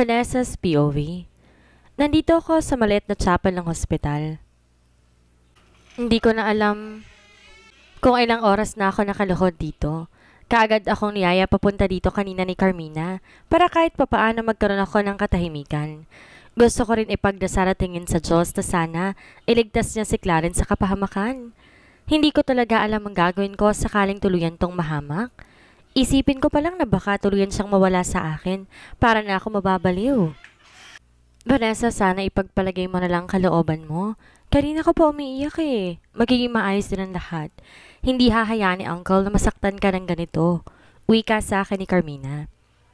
Johanessa's POV. Nandito ako sa maliit na chapel ng hospital. Hindi ko na alam kung ilang oras na ako nakaluhod dito. Kaagad akong niyaya papunta dito kanina ni Carmina para kahit papaano magkaroon ako ng katahimikan. Gusto ko rin ipagdasaratingin sa Diyos na sana iligtas niya si Clarence sa kapahamakan. Hindi ko talaga alam ang gagawin ko sakaling tuluyan tong mahamak. Isipin ko palang na baka tuluyan siyang mawala sa akin para na ako mababaliw. Vanessa, sana ipagpalagay mo na lang kalooban mo. Kanina ka pa umiiyak eh. Magiging maayos din ang lahat. Hindi hahayaan ni Uncle na masaktan ka ng ganito. Uwi ka sa akin ni Carmina.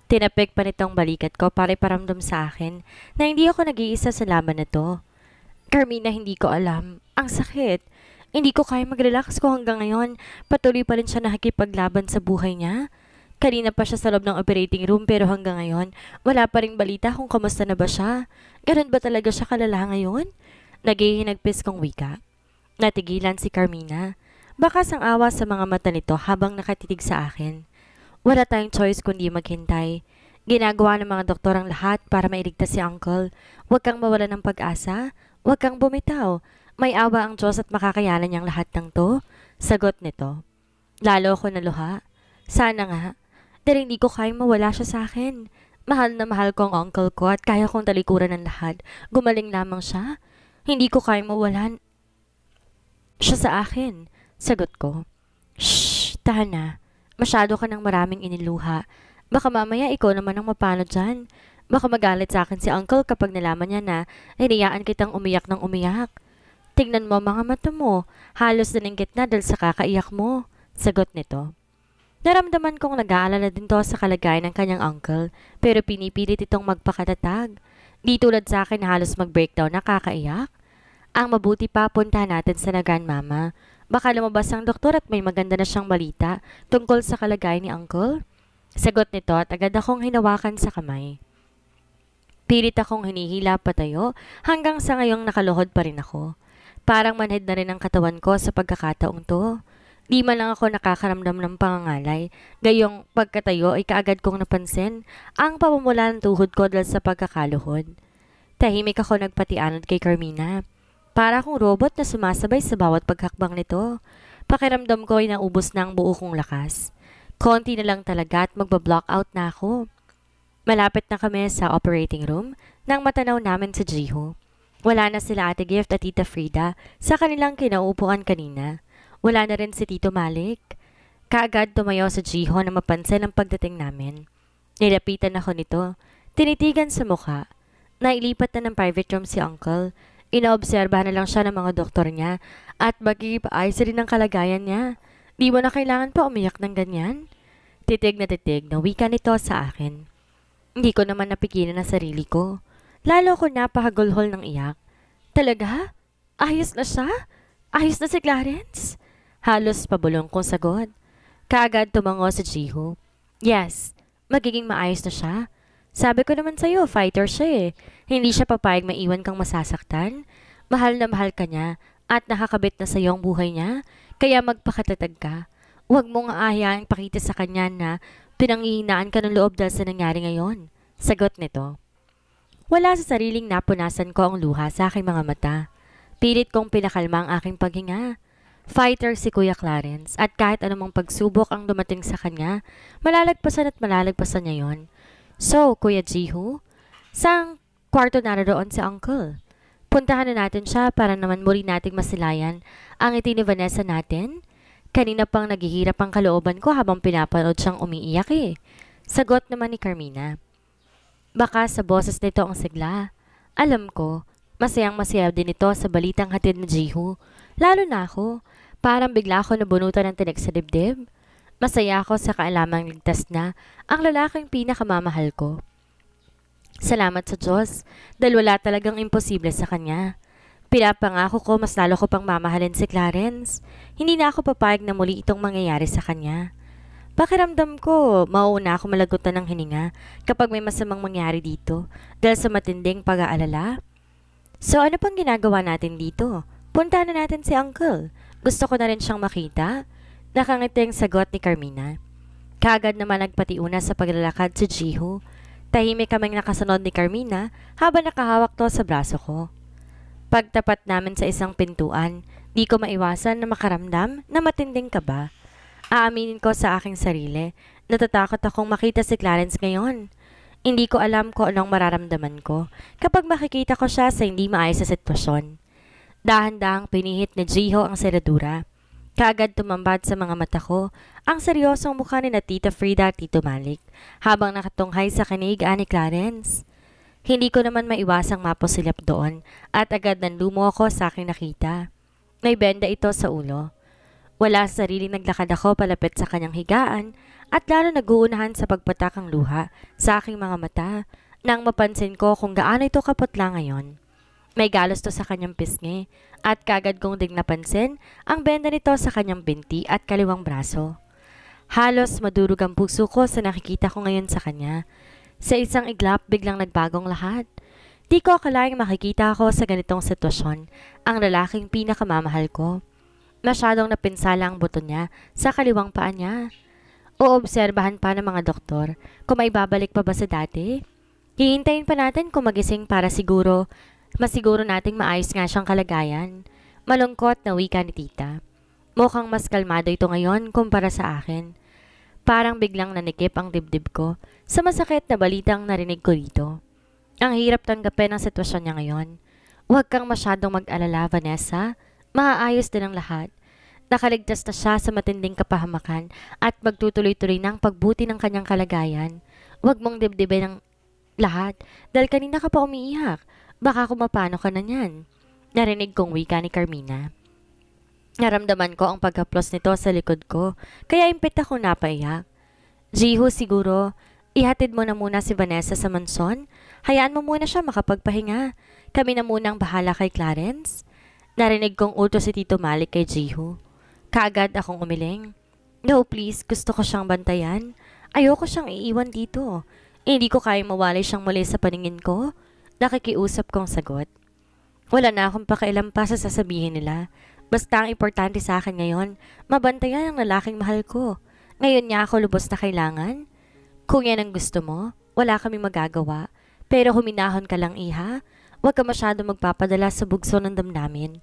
Tinapik pa nitong balikat ko para iparamdam sa akin na hindi ako nag-iisa sa laban na to. Carmina, hindi ko alam. Ang sakit. Hindi ko kaya mag-relax ko hanggang ngayon. Patuloy pa rin siya nakikipaglaban sa buhay niya. Kanina pa siya sa loob ng operating room pero hanggang ngayon, wala pa rin balita kung kamusta na ba siya. Ganun ba talaga siya kalala ngayon? Nagihinagpis kong wika. Natigilan si Carmina. Baka sang awa sa mga mata nito habang nakatitig sa akin. Wala tayong choice kundi maghintay. Ginagawa ng mga doktor ang lahat para mailigtas si Uncle. Huwag kang mawala ng pag-asa. Huwag kang bumitaw. May awa ang Diyos at makakayanan niyang lahat ng to? Sagot nito. Lalo ako naluha. Sana nga. Dahil hindi ko kayang mawala siya sa akin. Mahal na mahal ko ang uncle ko at kaya kong talikuran ng lahat. Gumaling lamang siya. Hindi ko kayang mawalan siya sa akin. Sagot ko. Shh, tahan Masyado ka ng maraming iniluha. Baka mamaya ikaw naman ang mapano dyan. Baka magalit sa akin si uncle kapag nalaman niya na hinayaan kitang umiyak ng umiyak. Tingnan mo mga mata mo, halos naningkit na dal sa kakaiyak mo. Sagot nito. Naramdaman kong nag-aalala din to sa kalagayan ng kanyang uncle, pero pinipilit itong magpakatatag. Di tulad sa akin halos mag-breakdown na kakaiyak. Ang mabuti pa, punta natin sa nagan mama. Baka lumabas ang doktor at may maganda na siyang balita tungkol sa kalagayan ni uncle. Sagot nito at agad akong hinawakan sa kamay. Pilit akong hinihila patayo hanggang sa ngayong nakaluhod pa rin ako. Parang manhid na rin ang katawan ko sa pagkakataong to. Di man lang ako nakakaramdam ng pangangalay. Gayong pagkatayo ay kaagad kong napansin ang pamumula ng tuhod ko dahil sa pagkakaluhod. Tahimik ako nagpatianod kay Carmina. Para akong robot na sumasabay sa bawat paghakbang nito. Pakiramdam ko ay naubos na ang buo kong lakas. Konti na lang talaga at magba-block out na ako. Malapit na kami sa operating room nang matanaw namin sa Jiho. Wala na sila Ate Gift at Tita Frida sa kanilang kinaupuan kanina. Wala na rin si Tito Malik. Kaagad tumayo sa Jiho na mapansin ang pagdating namin. Nilapitan ako nito. Tinitigan sa mukha. Nailipat na ng private room si Uncle. Inaobserbahan na lang siya ng mga doktor niya at mag-iipaayos rin ang kalagayan niya. Di mo na kailangan pa umiyak ng ganyan? Titig na titig na wika nito sa akin. Hindi ko naman napigilan na sarili ko. Lalo ko napakagulhol ng iyak. Talaga? Ayos na siya? Ayos na si Clarence? Halos pabulong kong sagot. Kaagad tumango si Jiho. Yes, magiging maayos na siya. Sabi ko naman sa'yo, fighter siya eh. Hindi siya papayag maiwan kang masasaktan. Mahal na mahal ka niya at nakakabit na sa'yo ang buhay niya. Kaya magpakatatag ka. Huwag mong aayaan pakita sa kanya na pinangihinaan ka ng loob dahil sa nangyari ngayon. Sagot nito. Wala sa sariling napunasan ko ang luha sa aking mga mata. Pilit kong pinakalma ang aking paghinga. Fighter si Kuya Clarence at kahit anumang pagsubok ang dumating sa kanya, malalagpasan at malalagpasan niya yon. So, Kuya Jihu, sang kwarto na naroon si Uncle? Puntahan na natin siya para naman muli nating masilayan ang ngiti Vanessa natin. Kanina pang naghihirap ang kalooban ko habang pinapanood siyang umiiyak eh. Sagot naman ni Carmina. Baka sa boses nito ang sigla. Alam ko, masayang masaya din ito sa balitang hatid ni Jihu. Lalo na ako. Parang bigla ako nabunutan ng tinik sa dibdib. Masaya ako sa kaalamang ligtas na ang lalaking pinakamamahal ko. Salamat sa Diyos dahil wala talagang imposible sa kanya. Pinapangako ko mas lalo ko pang mamahalin si Clarence. Hindi na ako papayag na muli itong mangyayari sa kanya. Pakiramdam ko, mauna ako malagutan ng hininga kapag may masamang mangyari dito dahil sa matinding pag-aalala. So ano pang ginagawa natin dito? Punta na natin si Uncle. Gusto ko na rin siyang makita. Nakangiting sagot ni Carmina. Kagad naman nagpatiuna sa paglalakad si Jiho. Tahimik kaming nakasunod ni Carmina habang nakahawak to sa braso ko. Pagtapat namin sa isang pintuan, di ko maiwasan na makaramdam na matinding kaba. Aaminin ko sa aking sarili, natatakot akong makita si Clarence ngayon. Hindi ko alam kung anong mararamdaman ko kapag makikita ko siya sa hindi maayos na sitwasyon. Dahan-dahang pinihit ni Jiho ang seradura. Kaagad tumambad sa mga mata ko ang seryosong mukha ni na Tita Frida at Tito Malik habang nakatunghay sa kanigaan ni Clarence. Hindi ko naman maiwasang maposilap doon at agad nanlumo ako sa aking nakita. May benda ito sa ulo. Wala sa sariling naglakad ako palapit sa kanyang higaan at lalo naguunahan sa pagpatakang luha sa aking mga mata nang mapansin ko kung gaano ito kaputla ngayon. May galos to sa kanyang pisngi at kagad kong ding napansin ang benda nito sa kanyang binti at kaliwang braso. Halos madurog ang puso ko sa nakikita ko ngayon sa kanya. Sa isang iglap biglang nagbagong lahat. Di ko akalaing makikita ako sa ganitong sitwasyon ang lalaking pinakamamahal ko. Masyadong napinsala ang buto niya sa kaliwang paa niya. Oobserbahan pa ng mga doktor kung may babalik pa ba sa dati. Hihintayin pa natin kung magising para siguro, masiguro nating maayos nga siyang kalagayan. Malungkot na wika ni tita. Mukhang mas kalmado ito ngayon kumpara sa akin. Parang biglang nanikip ang dibdib ko sa masakit na balitang narinig ko dito. Ang hirap tanggapin ang sitwasyon niya ngayon. Huwag kang masyadong mag-alala, Vanessa. Maaayos din ang lahat. Nakaligtas na siya sa matinding kapahamakan at magtutuloy-tuloy ng pagbuti ng kanyang kalagayan. Huwag mong dibdibin ang lahat dahil kanina ka pa umiiyak. Baka kumapano ka na niyan. Narinig kong wika ni Carmina. Naramdaman ko ang paghaplos nito sa likod ko, kaya impit ako napaiyak. Jiho siguro, ihatid mo na muna si Vanessa sa manson? Hayaan mo muna siya makapagpahinga. Kami na muna ang bahala kay Clarence? Narinig kong utos si Tito Malik kay Jihu. Kagad akong umiling. No please, gusto ko siyang bantayan. Ayoko siyang iiwan dito. Eh, hindi ko kayang mawalay siyang muli sa paningin ko. Nakikiusap kong sagot. Wala na akong pakialam pa sa sasabihin nila. Basta ang importante sa akin ngayon, mabantayan ang lalaking mahal ko. Ngayon niya ako lubos na kailangan. Kung yan ang gusto mo, wala kaming magagawa. Pero huminahon ka lang, iha. Huwag ka masyado magpapadala sa bugso ng damdamin.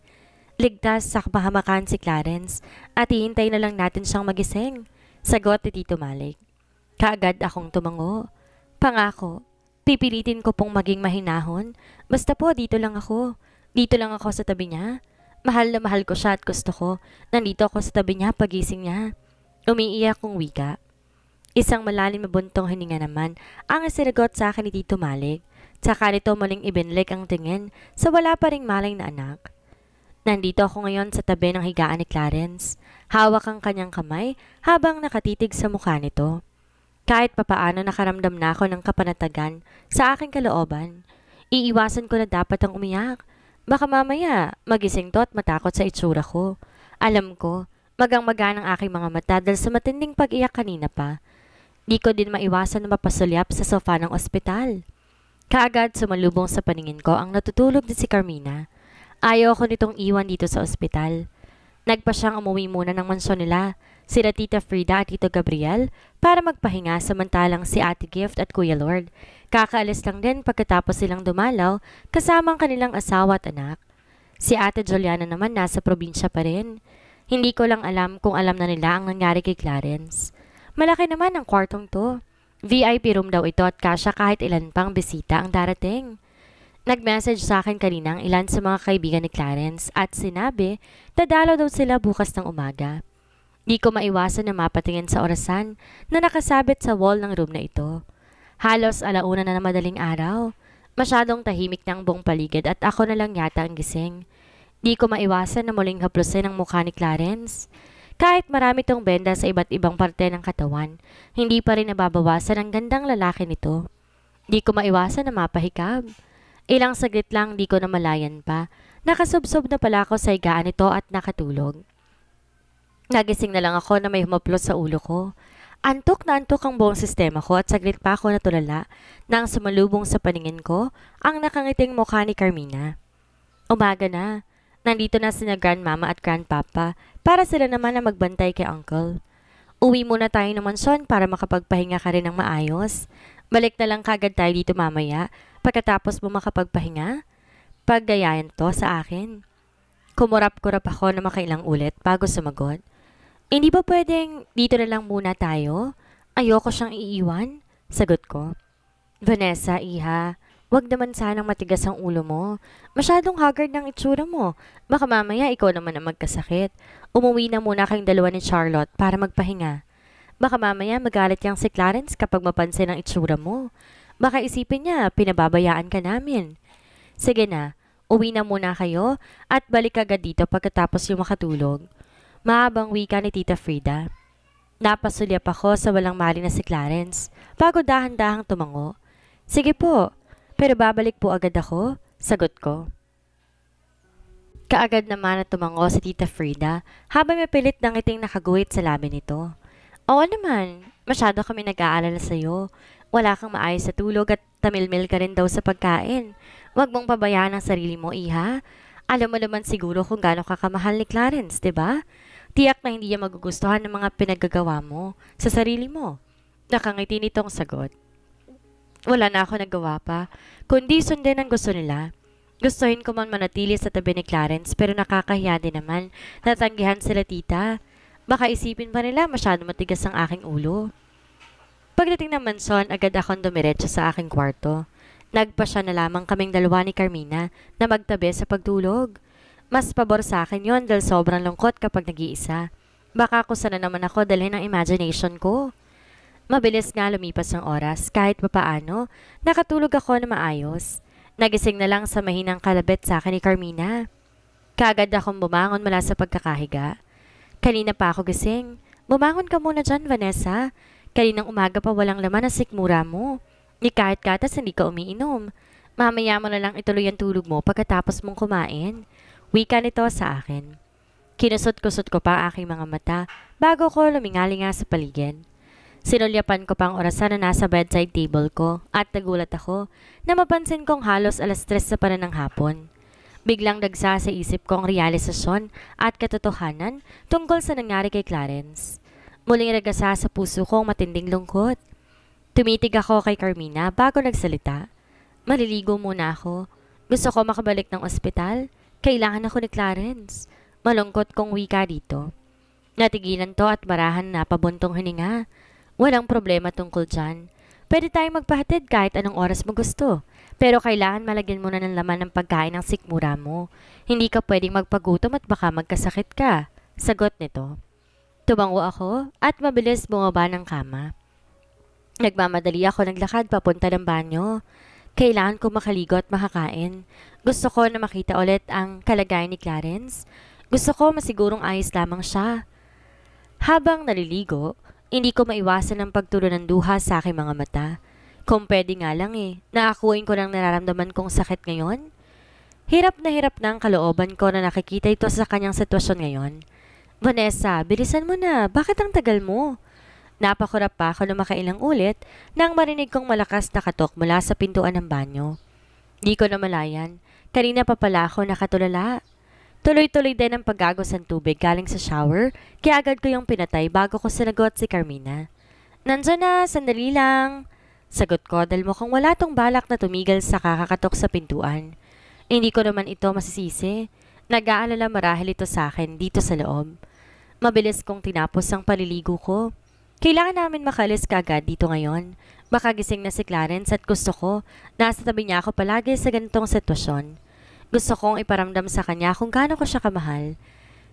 Ligtas sa kapahamakan si Clarence at hihintay na lang natin siyang magising. Sagot ni Tito Malik. Kaagad akong tumango. Pangako, pipilitin ko pong maging mahinahon. Basta po, dito lang ako. Dito lang ako sa tabi niya. Mahal na mahal ko siya at gusto ko. Nandito ako sa tabi niya pagising niya. Umiiyak kong wika. Isang malalim na buntong hininga naman ang sinagot sa akin ni Tito Malik. Tsaka nito muling ibinlik ang tingin sa wala pa ring malay na anak. Nandito ako ngayon sa tabi ng higaan ni Clarence. Hawak ang kanyang kamay habang nakatitig sa mukha nito. Kahit papaano nakaramdam na ako ng kapanatagan sa aking kalooban. Iiwasan ko na dapat ang umiyak. Baka mamaya magising to at matakot sa itsura ko. Alam ko, magang-maga ang aking mga mata dahil sa matinding pag-iyak kanina pa. Di ko din maiwasan na mapasulyap sa sofa ng ospital. Kagad sumalubong sa paningin ko ang natutulog na si Carmina. Ayaw ko nitong iwan dito sa ospital. Nagpa siyang umuwi muna ng mansyon nila, sila Tita Frida at Tito Gabriel, para magpahinga samantalang si Ate Gift at Kuya Lord. Kakaalis lang din pagkatapos silang dumalaw kasama ang kanilang asawa at anak. Si Ate Juliana naman nasa probinsya pa rin. Hindi ko lang alam kung alam na nila ang nangyari kay Clarence. Malaki naman ang kwartong to. VIP room daw ito at kasya kahit ilan pang bisita ang darating. Nag-message sa akin kanina ang ilan sa mga kaibigan ni Clarence at sinabi dadalo daw sila bukas ng umaga. Di ko maiwasan na mapatingin sa orasan na nakasabit sa wall ng room na ito. Halos alauna na na madaling araw. Masyadong tahimik ng buong paligid at ako na lang yata ang gising. Di ko maiwasan na muling haplusin ang mukha ni Clarence. Kahit marami itong benda sa iba't ibang parte ng katawan, hindi pa rin nababawasan ang gandang lalaki nito. Di ko maiwasan na mapahikab. Ilang saglit lang di ko namalayan pa. Nakasubsob na pala ako sa higaan nito at nakatulog. Nagising na lang ako na may humaplot sa ulo ko. Antok na antok ang buong sistema ko at saglit pa ako natulala nang sumalubong sa paningin ko ang nakangiting mukha ni Carmina. Umaga na. Nandito na sina grandmama at grandpapa para sila naman na magbantay kay uncle. Uwi muna tayo ng mansyon para makapagpahinga ka rin ng maayos. Balik na lang kagad tayo dito mamaya pagkatapos mo makapagpahinga. Paggayayan to sa akin. Kumurap-kurap ako na makailang ulit bago sumagot. Hindi ba pwedeng dito na lang muna tayo? Ayoko siyang iiwan? Sagot ko. Vanessa, iha, Huwag naman sanang matigas ang ulo mo. Masyadong haggard ng itsura mo. Baka mamaya ikaw naman ang magkasakit. Umuwi na muna kayong dalawa ni Charlotte para magpahinga. Baka mamaya magalit yang si Clarence kapag mapansin ang itsura mo. Baka isipin niya, pinababayaan ka namin. Sige na, uwi na muna kayo at balik agad dito pagkatapos yung makatulog. Mahabang wika ni Tita Frida. Napasulyap ako sa walang mali na si Clarence bago dahan-dahang tumango. Sige po, pero babalik po agad ako, sagot ko. Kaagad naman na tumango si Tita Frida habang may pilit ng ngiting nakaguhit sa labi nito. Oo naman, masyado kami nag-aalala sa'yo. Wala kang maayos sa tulog at tamilmil ka rin daw sa pagkain. Huwag mong pabayaan ang sarili mo, iha. Alam mo naman siguro kung gaano ka kamahal ni Clarence, di ba? Tiyak na hindi niya magugustuhan ng mga pinagagawa mo sa sarili mo. Nakangiti nitong sagot wala na ako nagawa pa, kundi sundin ang gusto nila. Gustuhin ko man manatili sa tabi ni Clarence pero nakakahiya din naman. Natanggihan sila tita. Baka isipin pa nila masyado matigas ang aking ulo. Pagdating naman son, agad akong dumiretso sa aking kwarto. Nagpa siya na lamang kaming dalawa ni Carmina na magtabi sa pagtulog. Mas pabor sa akin yon dahil sobrang lungkot kapag nag-iisa. Baka ako sana naman ako dalhin ang imagination ko. Mabilis nga lumipas ang oras kahit papaano. Nakatulog ako na maayos. Nagising na lang sa mahinang kalabit sa akin ni Carmina. Kagad akong bumangon mula sa pagkakahiga. Kanina pa ako gising. Bumangon ka muna dyan, Vanessa. Kaninang umaga pa walang laman na sikmura mo. Ni kahit katas hindi ka umiinom. Mamaya mo na lang ituloy ang tulog mo pagkatapos mong kumain. Wika nito sa akin. Kinusot-kusot ko pa aking mga mata bago ko lumingali lumingalinga sa paligid. Sinulyapan ko pang orasan na nasa bedside table ko at nagulat ako na mapansin kong halos alas tres sa para ng hapon. Biglang dagsa sa isip kong realisasyon at katotohanan tungkol sa nangyari kay Clarence. Muling nagasa sa puso kong matinding lungkot. Tumitig ako kay Carmina bago nagsalita. Maliligo muna ako. Gusto ko makabalik ng ospital. Kailangan ako ni Clarence. Malungkot kong wika dito. Natigilan to at marahan na pabuntong hininga. Walang problema tungkol dyan. Pwede tayong magpahatid kahit anong oras mo gusto. Pero kailangan malagyan mo na ng laman ng pagkain ng sikmura mo. Hindi ka pwedeng magpagutom at baka magkasakit ka. Sagot nito. Tumango ako at mabilis bumaba ng kama. Nagmamadali ako naglakad papunta ng banyo. Kailangan ko makaligo at makakain. Gusto ko na makita ulit ang kalagay ni Clarence. Gusto ko masigurong ayos lamang siya. Habang naliligo, hindi ko maiwasan ang pagtulo ng duha sa aking mga mata. Kung pwede nga lang eh, naakuin ko ng nararamdaman kong sakit ngayon. Hirap na hirap na ang kalooban ko na nakikita ito sa kanyang sitwasyon ngayon. Vanessa, bilisan mo na. Bakit ang tagal mo? Napakurap pa ako lumakailang ulit nang marinig kong malakas na katok mula sa pintuan ng banyo. Di ko malayan. Kanina pa pala ako nakatulala Tuloy-tuloy din ang paggagos ng tubig galing sa shower, kaya agad ko yung pinatay bago ko sinagot si Carmina. Nandiyan na, sandali lang. Sagot ko dahil mukhang wala tong balak na tumigil sa kakakatok sa pintuan. Hindi ko naman ito masisisi. Nag-aalala marahil ito sa akin dito sa loob. Mabilis kong tinapos ang paliligo ko. Kailangan namin makalis kagad dito ngayon. Baka gising na si Clarence at gusto ko, nasa tabi niya ako palagi sa ganitong sitwasyon. Gusto kong iparamdam sa kanya kung gaano ko siya kamahal.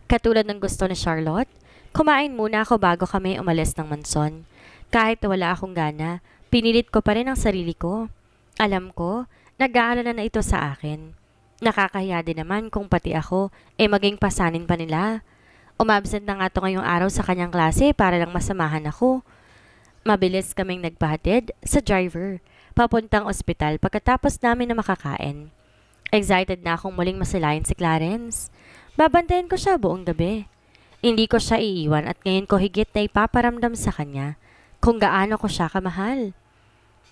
Katulad ng gusto ni Charlotte, kumain muna ako bago kami umalis ng manson. Kahit wala akong gana, pinilit ko pa rin ang sarili ko. Alam ko, nag-aalala na ito sa akin. Nakakahiya din naman kung pati ako ay eh maging pasanin pa nila. Umabsent na nga to ngayong araw sa kanyang klase para lang masamahan ako. Mabilis kaming nagpahatid sa driver, papuntang ospital pagkatapos namin na makakain. Excited na akong muling masilayan si Clarence. Babantayan ko siya buong gabi. Hindi ko siya iiwan at ngayon ko higit na ipaparamdam sa kanya kung gaano ko siya kamahal.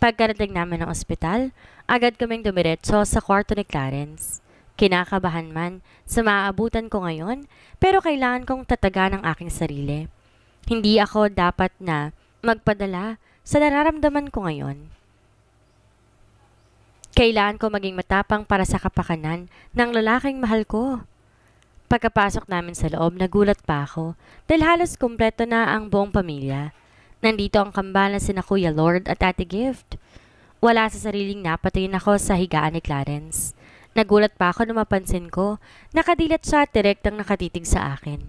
Pagkarating namin ng ospital, agad kaming dumiretso sa kwarto ni Clarence. Kinakabahan man sa maaabutan ko ngayon, pero kailangan kong tataga ng aking sarili. Hindi ako dapat na magpadala sa nararamdaman ko ngayon. Kailan ko maging matapang para sa kapakanan ng lalaking mahal ko. Pagkapasok namin sa loob, nagulat pa ako dahil halos kumpleto na ang buong pamilya. Nandito ang kambal na sina Kuya Lord at Ate Gift. Wala sa sariling napatayin ako sa higaan ni Clarence. Nagulat pa ako nung mapansin ko, nakadilat siya at direktang nakatitig sa akin.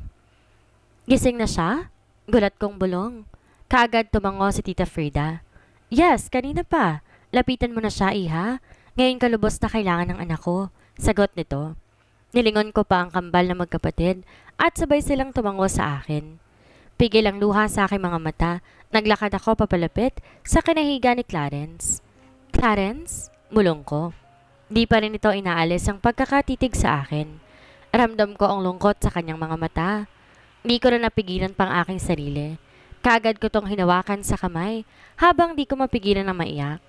Gising na siya? Gulat kong bulong. Kaagad tumango si Tita Frida. Yes, kanina pa. Lapitan mo na siya, iha. Ngayon kalubos na kailangan ng anak ko. Sagot nito. Nilingon ko pa ang kambal na magkapatid at sabay silang tumango sa akin. Pigil ang luha sa aking mga mata. Naglakad ako papalapit sa kinahiga ni Clarence. Clarence? Mulong ko. Di pa rin ito inaalis ang pagkakatitig sa akin. Ramdam ko ang lungkot sa kanyang mga mata. Di ko na napigilan pang aking sarili. Kagad ko tong hinawakan sa kamay habang di ko mapigilan na maiyak.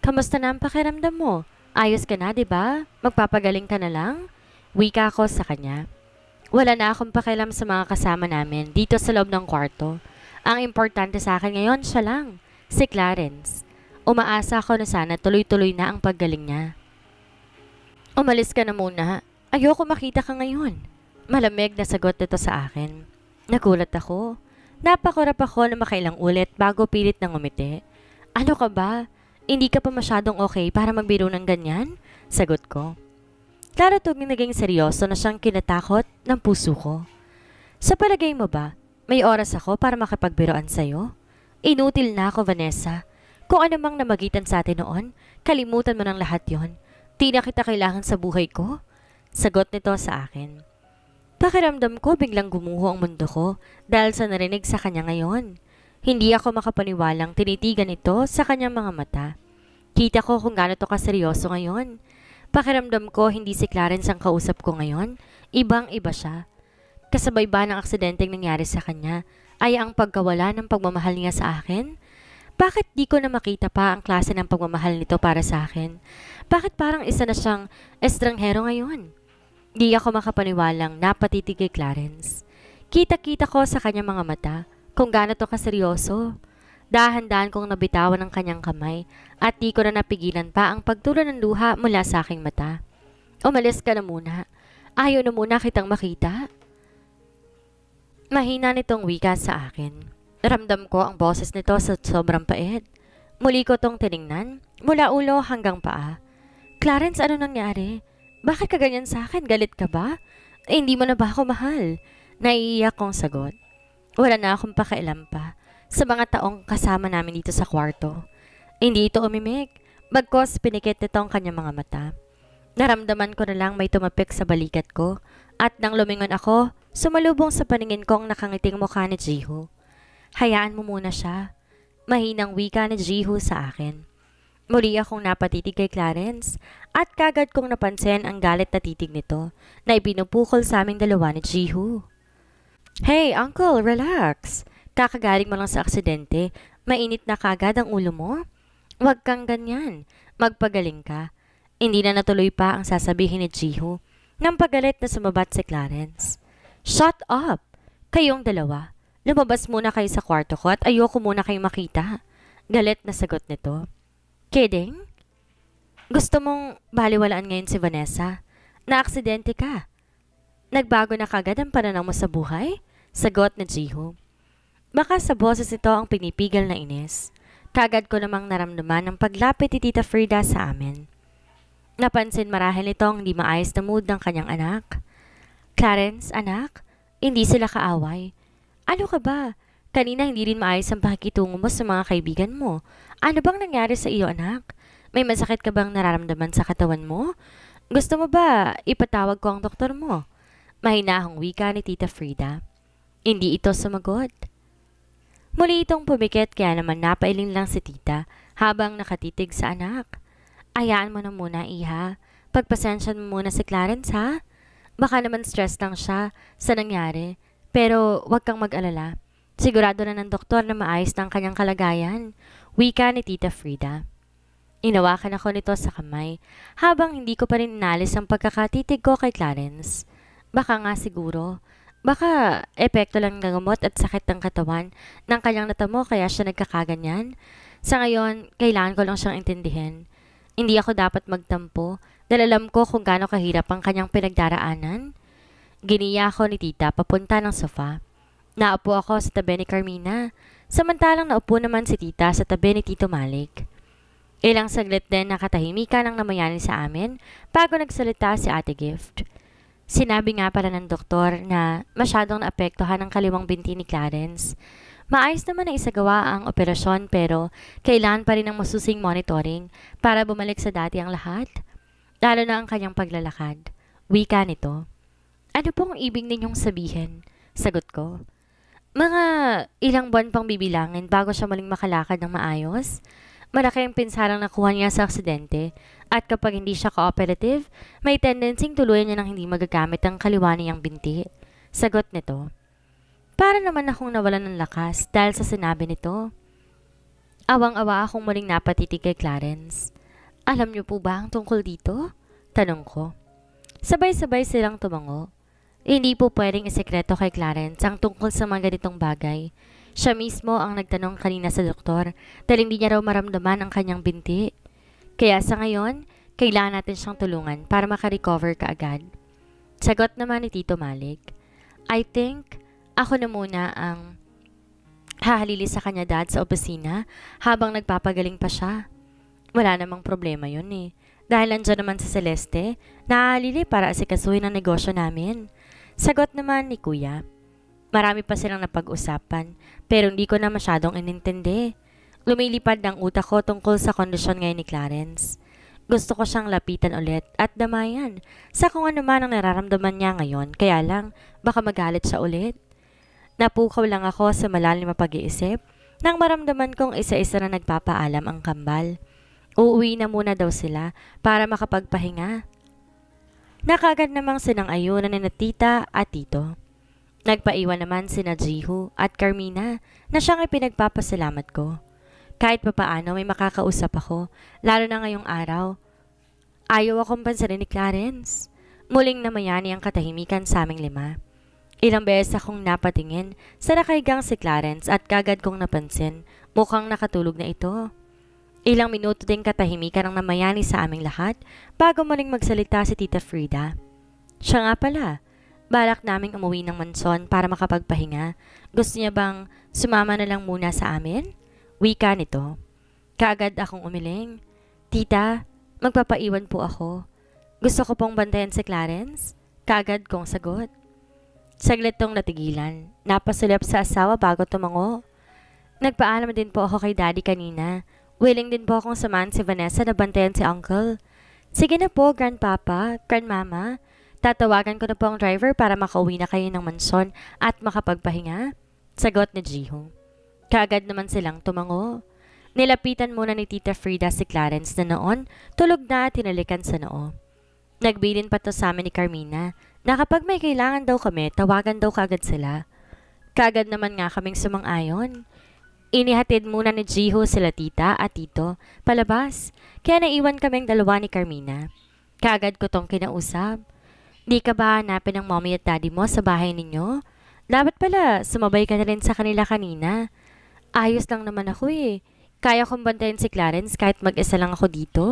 Kamusta na ang pakiramdam mo? Ayos ka na, 'di ba? Magpapagaling ka na lang? Wika ako sa kanya. Wala na akong pakialam sa mga kasama namin dito sa loob ng kwarto. Ang importante sa akin ngayon, siya lang, si Clarence. Umaasa ako na sana tuloy-tuloy na ang paggaling niya. Umalis ka na muna. Ayoko makita ka ngayon. Malamig na sagot nito sa akin. Nagulat ako. Napakurap ako na makailang ulit bago pilit ng umiti. Ano ka ba? Hindi ka pa masyadong okay para magbiro ng ganyan? Sagot ko. Klaro Daratog naging seryoso na siyang kinatakot ng puso ko. Sa palagay mo ba, may oras ako para makapagbiroan sa'yo? Inutil na ako, Vanessa. Kung anumang namagitan sa atin noon, kalimutan mo ng lahat yon. Di na kita kailangan sa buhay ko? Sagot nito sa akin. Pakiramdam ko biglang gumuho ang mundo ko dahil sa narinig sa kanya ngayon. Hindi ako makapaniwalang tinitigan ito sa kanyang mga mata. Kita ko kung gaano to kaseryoso ngayon. Pakiramdam ko hindi si Clarence ang kausap ko ngayon. Ibang-iba siya. Kasabay ba ng aksidenteng nangyari sa kanya ay ang pagkawala ng pagmamahal niya sa akin? Bakit di ko na makita pa ang klase ng pagmamahal nito para sa akin? Bakit parang isa na siyang estranghero ngayon? Di ako makapaniwalang napatitig kay Clarence. Kita-kita ko sa kanyang mga mata kung gaano to kaseryoso. Dahan-dahan kong nabitawan ang kanyang kamay at di ko na napigilan pa ang pagtulo ng luha mula sa aking mata. Umalis ka na muna. Ayaw na muna kitang makita. Mahina nitong wika sa akin. Ramdam ko ang boses nito sa sobrang pait. Muli ko tong tiningnan, mula ulo hanggang paa. Clarence, ano nangyari? Bakit ka ganyan sa akin? Galit ka ba? Eh, hindi mo na ba ako mahal? Naiiyak kong sagot. Wala na akong pakialam pa sa mga taong kasama namin dito sa kwarto. Hindi ito umimik, bagkos pinikit nito ang kanyang mga mata. Naramdaman ko na lang may tumapik sa balikat ko at nang lumingon ako, sumalubong sa paningin ko ang nakangiting mukha ni Jiho. Hayaan mo muna siya. Mahinang wika ni Jiho sa akin. Muli akong napatitig kay Clarence at kagad kong napansin ang galit na titig nito na ipinupukol sa aming dalawa ni Jiho. Hey, Uncle, relax! Kakagaling mo lang sa aksidente, mainit na kagad ang ulo mo? Huwag kang ganyan. Magpagaling ka. Hindi na natuloy pa ang sasabihin ni Jiho nang pagalit na sumabat si Clarence. Shut up! Kayong dalawa. Lumabas muna kayo sa kwarto ko at ayoko muna kayong makita. Galit na sagot nito. Kidding? Gusto mong baliwalaan ngayon si Vanessa? Na-aksidente ka. Nagbago na kagad ang pananaw mo sa buhay? Sagot ni Jiho. Baka sa boses ito ang pinipigil na inis. Kagad ko namang naramdaman ang paglapit ni Tita Frida sa amin. Napansin marahil nito hindi maayos na mood ng kanyang anak. Clarence, anak, hindi sila kaaway. Ano ka ba? Kanina hindi rin maayos ang pakikitungo mo sa mga kaibigan mo. Ano bang nangyari sa iyo, anak? May masakit ka bang nararamdaman sa katawan mo? Gusto mo ba ipatawag ko ang doktor mo? Mahinahong wika ni Tita Frida. Hindi ito sumagot. Muli itong pumikit kaya naman napailing lang si tita habang nakatitig sa anak. Ayaan mo na muna, iha. Pagpasensya mo muna si Clarence, ha? Baka naman stress lang siya sa nangyari. Pero huwag kang mag-alala. Sigurado na ng doktor na maayos ng kanyang kalagayan. Wika ni Tita Frida. Inawakan ako nito sa kamay habang hindi ko pa rin inalis ang pagkakatitig ko kay Clarence. Baka nga siguro Baka epekto lang ng gamot at sakit ng katawan ng kanyang natamo kaya siya nagkakaganyan. Sa ngayon, kailangan ko lang siyang intindihin. Hindi ako dapat magtampo dahil alam ko kung gaano kahirap ang kanyang pinagdaraanan. Giniya ako ni tita papunta ng sofa. Naupo ako sa tabi ni Carmina, samantalang naupo naman si tita sa tabi ni Tito Malik. Ilang saglit din nakatahimikan ang namayanin sa amin bago nagsalita si Ate Gift. Sinabi nga pala ng doktor na masyadong naapektuhan ang kaliwang binti ni Clarence. Maayos naman na isagawa ang operasyon pero kailan pa rin ang masusing monitoring para bumalik sa dati ang lahat, lalo na ang kanyang paglalakad. Wika nito. Ano pong ibig ninyong sabihin? Sagot ko. Mga ilang buwan pang bibilangin bago siya maling makalakad ng maayos? Malaki ang pinsalang nakuha niya sa aksidente at kapag hindi siya cooperative, may tendency tuluyan niya ng hindi magagamit ang kaliwa niyang binti. Sagot nito. Para naman akong nawalan ng lakas dahil sa sinabi nito. Awang-awa akong muling napatitig kay Clarence. Alam niyo po ba ang tungkol dito? Tanong ko. Sabay-sabay silang tumango. Hindi po pwedeng isekreto kay Clarence ang tungkol sa mga ganitong bagay siya mismo ang nagtanong kanina sa doktor dahil hindi niya raw maramdaman ang kanyang binti. Kaya sa ngayon, kailangan natin siyang tulungan para makarecover ka agad. Sagot naman ni Tito Malik. I think ako na muna ang hahalili sa kanya dad sa opisina habang nagpapagaling pa siya. Wala namang problema yun eh. Dahil andyan naman si Celeste, naaalili para asikasuhin ang negosyo namin. Sagot naman ni Kuya. Marami pa silang napag-usapan, pero hindi ko na masyadong inintindi. Lumilipad ang utak ko tungkol sa kondisyon ngayon ni Clarence. Gusto ko siyang lapitan ulit at damayan sa kung ano man ang nararamdaman niya ngayon, kaya lang baka magalit siya ulit. Napukaw lang ako sa malalim na pag-iisip nang maramdaman kong isa-isa na nagpapaalam ang kambal. Uuwi na muna daw sila para makapagpahinga. Nakagad namang sinang ayunan ni na tita at tito. Nagpaiwan naman sina Jihu at Carmina na siyang ipinagpapasalamat ko. Kahit papaano may makakausap ako, lalo na ngayong araw. Ayaw akong pansarin ni Clarence. Muling namayani ang katahimikan sa aming lima. Ilang beses akong napatingin sa nakaigang si Clarence at kagad kong napansin mukhang nakatulog na ito. Ilang minuto ding katahimikan ang namayani sa aming lahat bago muling magsalita si Tita Frida. Siya nga pala, Balak naming umuwi ng mansyon para makapagpahinga. Gusto niya bang sumama na lang muna sa amin? Wika nito. Kaagad akong umiling. Tita, magpapaiwan po ako. Gusto ko pong bantayan si Clarence? Kaagad kong sagot. Saglit tong natigilan. Napasulap sa asawa bago tumango. Nagpaalam din po ako kay daddy kanina. Willing din po akong samahan si Vanessa na bantayan si uncle. Sige na po, grandpapa, grandmama. Tatawagan ko na po ang driver para makauwi na kayo ng manson at makapagpahinga. Sagot ni Jiho. Kaagad naman silang tumango. Nilapitan muna ni Tita Frida si Clarence na noon, tulog na at hinalikan sa noo. Nagbilin pa to sa amin ni Carmina na kapag may kailangan daw kami, tawagan daw kaagad sila. Kaagad naman nga kaming sumang-ayon. Inihatid muna ni Jiho sila tita at tito, palabas, kaya naiwan kaming dalawa ni Carmina. Kaagad ko tong kinausap. Di ka ba hanapin ng mommy at daddy mo sa bahay ninyo? Dapat pala, sumabay ka na rin sa kanila kanina. Ayos lang naman ako eh. Kaya kong bantayan si Clarence kahit mag-isa lang ako dito.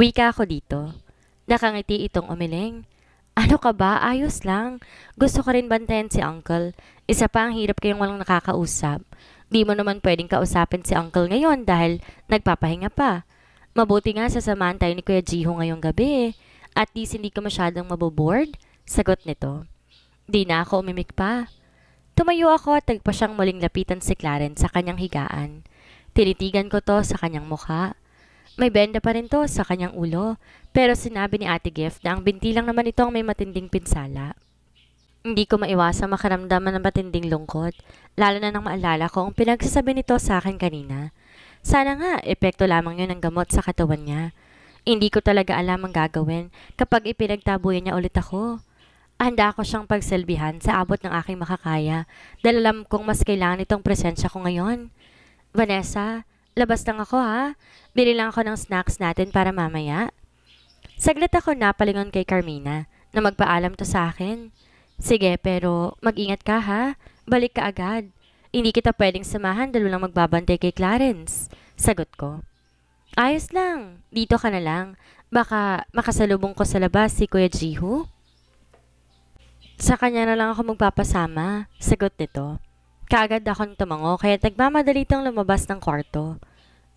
Wika ako dito. Nakangiti itong umiling. Ano ka ba? Ayos lang. Gusto ko rin bantayan si uncle. Isa pa ang hirap kayong walang nakakausap. Di mo naman pwedeng kausapin si uncle ngayon dahil nagpapahinga pa. Mabuti nga sasamahan tayo ni Kuya Jiho ngayong gabi eh. At least hindi ka masyadong mabobored? Sagot nito. Di na ako umimik pa. Tumayo ako at tagpa siyang muling lapitan si Clarence sa kanyang higaan. Tinitigan ko to sa kanyang mukha. May benda pa rin to sa kanyang ulo, pero sinabi ni Ate Gift na ang binti lang naman ito ang may matinding pinsala. Hindi ko maiwasang makaramdaman ng matinding lungkot, lalo na nang maalala ko ang pinagsasabi nito sa akin kanina. Sana nga, epekto lamang yun ng gamot sa katawan niya. Hindi ko talaga alam ang gagawin kapag ipinagtabuyan niya ulit ako. Handa ako siyang pagsilbihan sa abot ng aking makakaya dahil alam kong mas kailangan itong presensya ko ngayon. Vanessa, labas lang ako ha. Bili lang ako ng snacks natin para mamaya. Saglit ako napalingon kay Carmina na magpaalam to sa akin. Sige, pero mag-ingat ka ha. Balik ka agad. Hindi kita pwedeng samahan dahil lang magbabantay kay Clarence. Sagot ko. Ayos lang. Dito ka na lang. Baka makasalubong ko sa labas si Kuya Jihu. Sa kanya na lang ako magpapasama, sagot nito. Kaagad akong tumango kaya nagmamadali itong lumabas ng kwarto.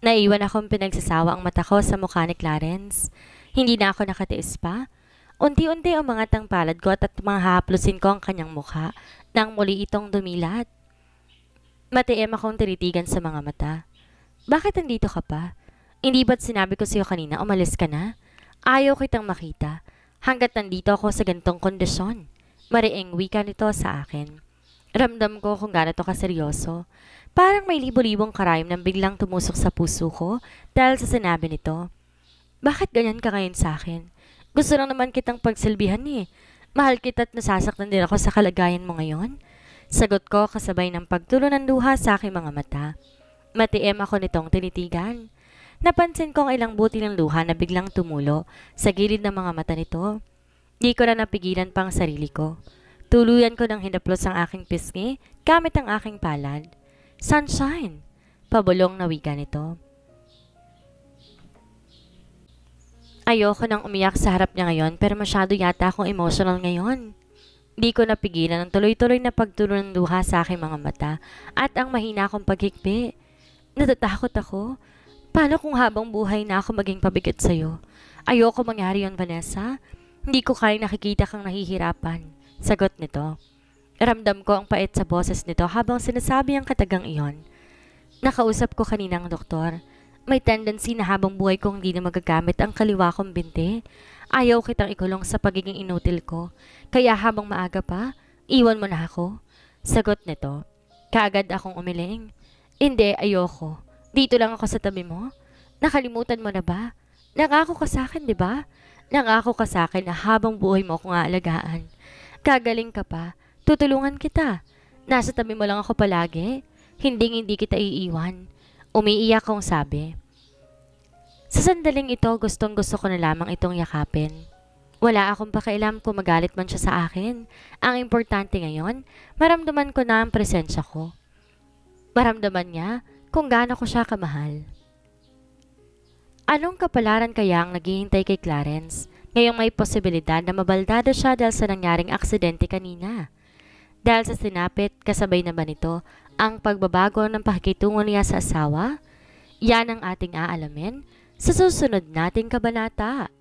Naiwan akong pinagsasawa ang mata ko sa mukha ni Clarence. Hindi na ako nakatiis pa. Unti-unti umangat ang palad ko at, mga mahaplusin ko ang kanyang mukha nang muli itong dumilat. Matiim akong tinitigan sa mga mata. Bakit nandito ka pa? Hindi ba't sinabi ko sa'yo kanina, umalis ka na? Ayaw kitang makita hanggat nandito ako sa ganitong kondisyon. Mariing wika nito sa akin. Ramdam ko kung gaano ka seryoso. Parang may libo-libong karayom nang biglang tumusok sa puso ko dahil sa sinabi nito. Bakit ganyan ka ngayon sa akin? Gusto lang naman kitang pagsilbihan eh. Mahal kita at nasasaktan din ako sa kalagayan mo ngayon. Sagot ko kasabay ng pagtulo ng luha sa aking mga mata. Matiim ako nitong tinitigan. Napansin ko ang ilang buti ng luha na biglang tumulo sa gilid ng mga mata nito. Di ko na napigilan pang sarili ko. Tuluyan ko ng hinaplos ang aking pisngi gamit ang aking palad. Sunshine! Pabulong na wika nito. Ayoko nang umiyak sa harap niya ngayon pero masyado yata akong emotional ngayon. Di ko napigilan ang tuloy-tuloy na pagtulo ng luha sa aking mga mata at ang mahina kong paghikbi. Natatakot ako. Paano kung habang buhay na ako maging pabigat sa'yo? Ayoko mangyari yon Vanessa. Hindi ko kaya nakikita kang nahihirapan. Sagot nito. Ramdam ko ang pait sa boses nito habang sinasabi ang katagang iyon. Nakausap ko kanina ang doktor. May tendency na habang buhay kong hindi na magagamit ang kaliwa kong binti. Ayaw kitang ikulong sa pagiging inutil ko. Kaya habang maaga pa, iwan mo na ako. Sagot nito. Kaagad akong umiling. Hindi, ayoko. Dito lang ako sa tabi mo? Nakalimutan mo na ba? Nangako ka sa akin, di ba? Nangako ka sa akin na habang buhay mo akong aalagaan. Kagaling ka pa, tutulungan kita. Nasa tabi mo lang ako palagi. Hindi hindi kita iiwan. Umiiyak kong sabi. Sa sandaling ito, gustong gusto ko na lamang itong yakapin. Wala akong pakialam kung magalit man siya sa akin. Ang importante ngayon, maramdaman ko na ang presensya ko. Maramdaman niya kung gaano ko siya kamahal. Anong kapalaran kaya ang naghihintay kay Clarence ngayong may posibilidad na mabaldado siya dahil sa nangyaring aksidente kanina? Dahil sa sinapit, kasabay na ba nito ang pagbabago ng pakikitungo niya sa asawa? Yan ang ating aalamin sa susunod nating kabanata.